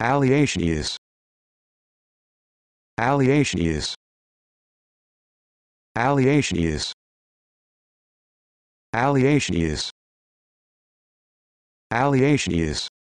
Alliation is. Alliation is. Alliation is. Alliation is. Alliation is.